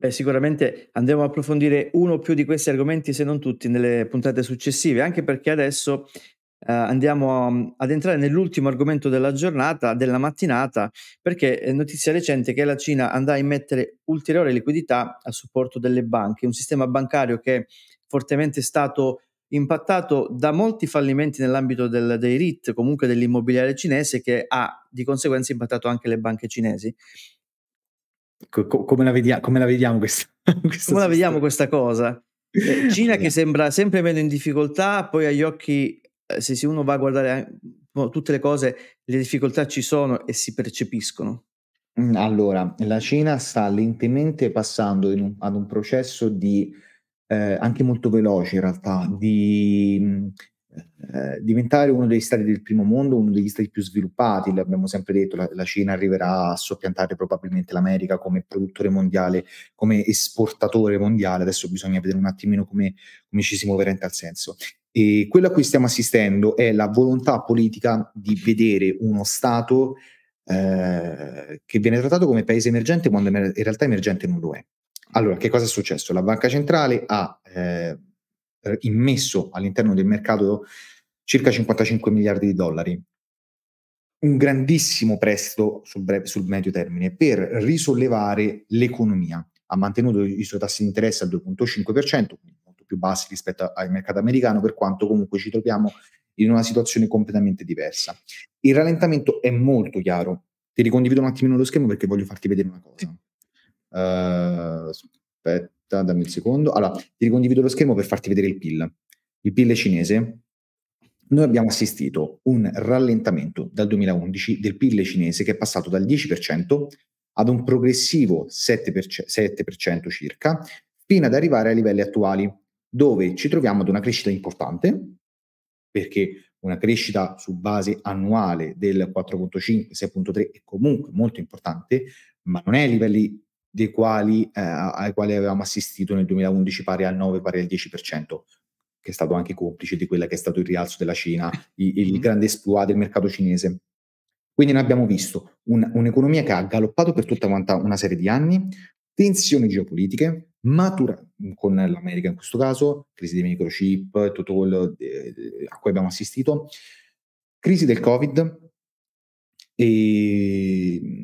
Beh, sicuramente andremo a approfondire uno o più di questi argomenti, se non tutti, nelle puntate successive, anche perché adesso eh, andiamo a, mm, ad entrare nell'ultimo argomento della giornata, della mattinata, perché è notizia recente che la Cina andrà a immettere ulteriore liquidità a supporto delle banche, un sistema bancario che è fortemente stato impattato da molti fallimenti nell'ambito del, dei RIT, comunque dell'immobiliare cinese, che ha di conseguenza impattato anche le banche cinesi. Co- come, la vedia- come, la vediamo questa, questa, come la vediamo questa cosa? Eh, Cina che eh. sembra sempre meno in difficoltà, poi agli occhi, eh, se uno va a guardare tutte le cose, le difficoltà ci sono e si percepiscono. Mm, allora, la Cina sta lentamente passando un, ad un processo di, eh, anche molto veloce in realtà, di mm, eh, diventare uno degli stati del primo mondo, uno degli stati più sviluppati, l'abbiamo sempre detto, la, la Cina arriverà a soppiantare probabilmente l'America come produttore mondiale, come esportatore mondiale, adesso bisogna vedere un attimino come, come ci si muoverà in tal senso. E quello a cui stiamo assistendo è la volontà politica di vedere uno Stato eh, che viene trattato come paese emergente quando in realtà emergente non lo è. Allora, che cosa è successo? La banca centrale ha... Eh, eh, immesso all'interno del mercato circa 55 miliardi di dollari. Un grandissimo prestito sul, breve, sul medio termine per risollevare l'economia. Ha mantenuto i suoi tassi di interesse al 2,5%, quindi molto più bassi rispetto al mercato americano, per quanto comunque ci troviamo in una situazione completamente diversa. Il rallentamento è molto chiaro. Ti ricondivido un attimino lo schermo perché voglio farti vedere una cosa. Uh, aspetta da, dammi un secondo. Allora, ti ricondivido lo schermo per farti vedere il PIL. Il PIL cinese. Noi abbiamo assistito un rallentamento dal 2011 del PIL cinese che è passato dal 10% ad un progressivo 7%, 7% circa, fino ad arrivare ai livelli attuali, dove ci troviamo ad una crescita importante, perché una crescita su base annuale del 4.5, 6.3 è comunque molto importante, ma non è ai livelli dei quali, eh, ai quali avevamo assistito nel 2011 pari al 9, pari al 10%, che è stato anche complice di quella che è stato il rialzo della Cina, il, il mm-hmm. grande esploit del mercato cinese. Quindi noi abbiamo visto un, un'economia che ha galoppato per tutta una serie di anni, tensioni geopolitiche, matura mm, con l'America in questo caso, crisi dei microchip, tutto quello eh, a cui abbiamo assistito, crisi del Covid e mm,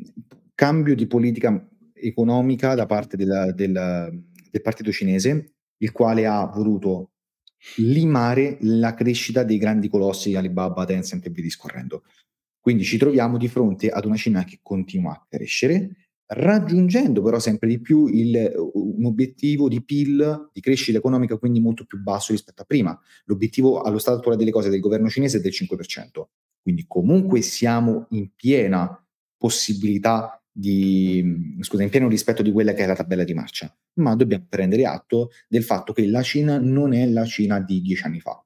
cambio di politica economica da parte della, della, del partito cinese, il quale ha voluto limare la crescita dei grandi colossi Alibaba, Tencent e via discorrendo. Quindi ci troviamo di fronte ad una Cina che continua a crescere, raggiungendo però sempre di più il, un obiettivo di PIL, di crescita economica, quindi molto più basso rispetto a prima. L'obiettivo allo stato attuale delle cose del governo cinese è del 5%. Quindi comunque siamo in piena possibilità di, scusa, in pieno rispetto di quella che è la tabella di marcia, ma dobbiamo prendere atto del fatto che la Cina non è la Cina di dieci anni fa.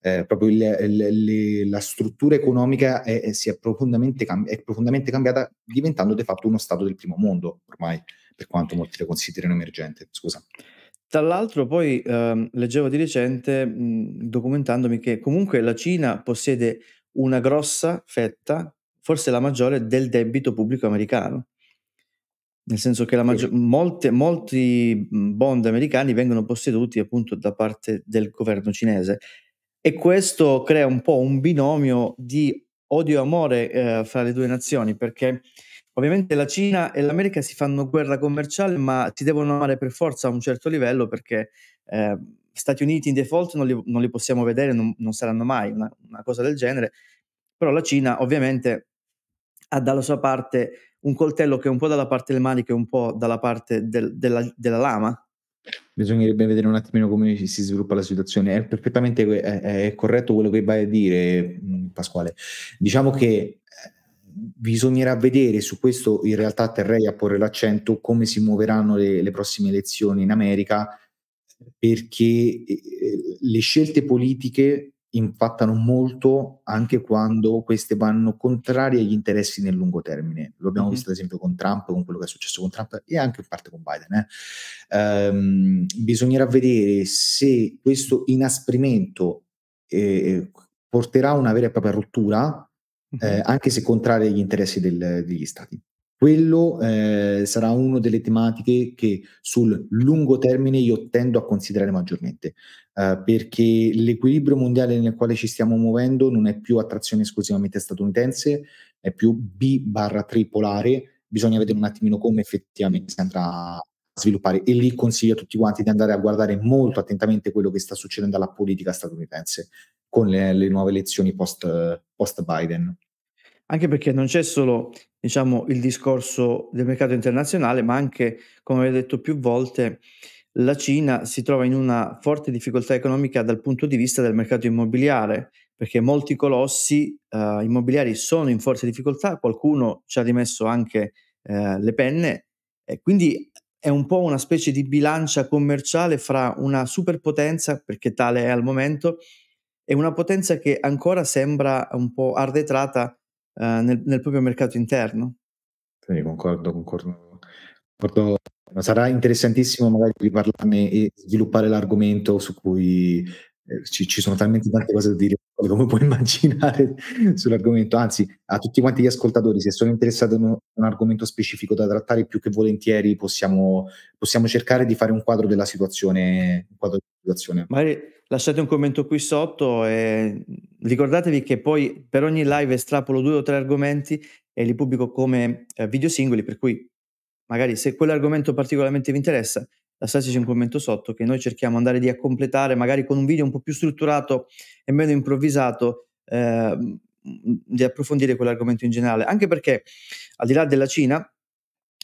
Eh, proprio il, il, le, la struttura economica è, è, si è profondamente, cambi- è profondamente cambiata, diventando di fatto uno stato del primo mondo ormai, per quanto molti la considerino emergente. Scusa. Tra l'altro poi ehm, leggevo di recente, mh, documentandomi, che comunque la Cina possiede una grossa fetta, forse la maggiore, del debito pubblico americano. Nel senso che maggior, molte, molti bond americani vengono posseduti appunto da parte del governo cinese e questo crea un po' un binomio di odio e amore eh, fra le due nazioni perché ovviamente la Cina e l'America si fanno guerra commerciale ma si devono amare per forza a un certo livello perché eh, Stati Uniti in default non li, non li possiamo vedere, non, non saranno mai una, una cosa del genere, però la Cina ovviamente ha dalla sua parte un coltello che è un po' dalla parte delle maniche e un po' dalla parte del, della, della, lama? Bisognerebbe vedere un attimino come si sviluppa la situazione. È perfettamente è, è corretto quello che vai a dire, mm, Pasquale. Diciamo che eh, bisognerà vedere su questo in realtà terrei a porre l'accento come si muoveranno le, le prossime elezioni in America perché eh, eh, le scelte politiche impattano molto anche quando queste vanno contrarie agli interessi nel lungo termine. Lo abbiamo mm-hmm. visto ad esempio con Trump, con quello che è successo con Trump e anche in parte con Biden. Eh. Ehm, bisognerà vedere se questo inasprimento eh, porterà a una vera e propria rottura, eh, anche se contraria agli interessi del, degli stati. Quello eh, sarà una delle tematiche che sul lungo termine io tendo a considerare maggiormente, eh, perché l'equilibrio mondiale nel quale ci stiamo muovendo non è più attrazione esclusivamente statunitense, è più B barra tripolare, bisogna vedere un attimino come effettivamente si andrà sviluppare e lì consiglio a tutti quanti di andare a guardare molto attentamente quello che sta succedendo alla politica statunitense con le, le nuove elezioni post, post Biden. Anche perché non c'è solo diciamo, il discorso del mercato internazionale, ma anche, come avevo detto più volte, la Cina si trova in una forte difficoltà economica dal punto di vista del mercato immobiliare, perché molti colossi eh, immobiliari sono in forte difficoltà, qualcuno ci ha rimesso anche eh, le penne, e quindi è un po' una specie di bilancia commerciale fra una superpotenza, perché tale è al momento, e una potenza che ancora sembra un po' arretrata eh, nel, nel, proprio mercato interno. Sì, concordo, concordo, concordo. Sarà interessantissimo magari riparlarne e sviluppare l'argomento su cui eh, ci, ci, sono talmente tante cose da dire come puoi immaginare sull'argomento, anzi a tutti quanti gli ascoltatori, se sono interessati a un, un, argomento specifico da trattare, più che volentieri possiamo, possiamo cercare di fare un quadro della situazione. Quadro della situazione. Magari lasciate un commento qui sotto e ricordatevi che poi per ogni live estrapolo due o tre argomenti e li pubblico come eh, video singoli, per cui magari se quell'argomento particolarmente vi interessa lasciateci un commento sotto che noi cerchiamo di andare a completare magari con un video un po' più strutturato e meno improvvisato eh, di approfondire quell'argomento in generale anche perché al di là della Cina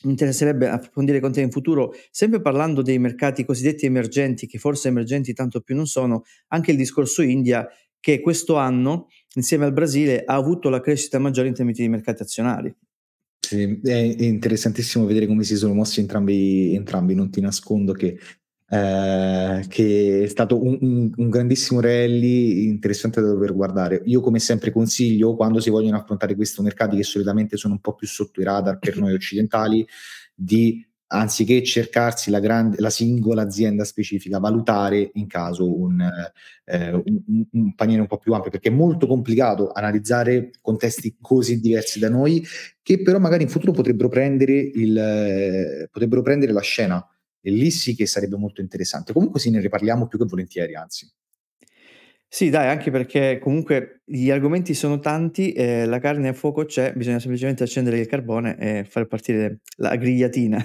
mi interesserebbe approfondire con te in futuro, sempre parlando dei mercati cosiddetti emergenti, che forse emergenti tanto più non sono, anche il discorso India, che quest'anno, insieme al Brasile, ha avuto la crescita maggiore in termini di mercati azionari sì, è interessantissimo vedere come si sono mossi entrambi, entrambi non ti nascondo che, eh, che è stato un, un, un, grandissimo rally interessante da dover guardare. Io come sempre consiglio, quando si vogliono affrontare questi mercati che solitamente sono un po' più sotto i radar per noi occidentali, di anziché cercarsi la, grande, la, singola azienda specifica, valutare in caso un, eh, un, un, paniere un po' più ampio, perché è molto complicato analizzare contesti così diversi da noi, che però magari in futuro potrebbero prendere, il, eh, potrebbero prendere la scena. E lì sì che sarebbe molto interessante. Comunque sì, ne riparliamo più che volentieri, anzi. Sì, dai, anche perché comunque gli argomenti sono tanti, eh, la carne a fuoco c'è, bisogna semplicemente accendere il carbone e far partire la grigliatina.